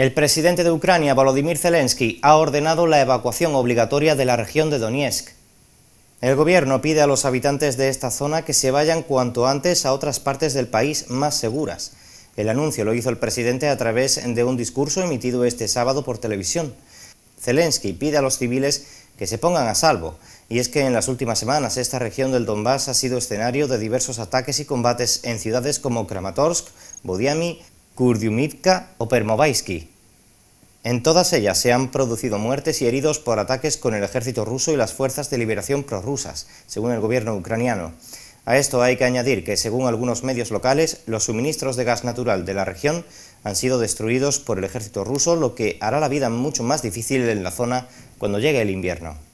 El presidente de Ucrania, Volodymyr Zelensky, ha ordenado la evacuación obligatoria de la región de Donetsk. El gobierno pide a los habitantes de esta zona que se vayan cuanto antes a otras partes del país más seguras. El anuncio lo hizo el presidente a través de un discurso emitido este sábado por televisión. Zelensky pide a los civiles que se pongan a salvo, y es que en las últimas semanas esta región del Donbass ha sido escenario de diversos ataques y combates en ciudades como Kramatorsk, Bodiami, Kurdiumivka o Permobaisky. En todas ellas se han producido muertes y heridos por ataques con el ejército ruso y las fuerzas de liberación prorrusas, según el gobierno ucraniano. A esto hay que añadir que, según algunos medios locales, los suministros de gas natural de la región han sido destruidos por el ejército ruso, lo que hará la vida mucho más difícil en la zona cuando llegue el invierno.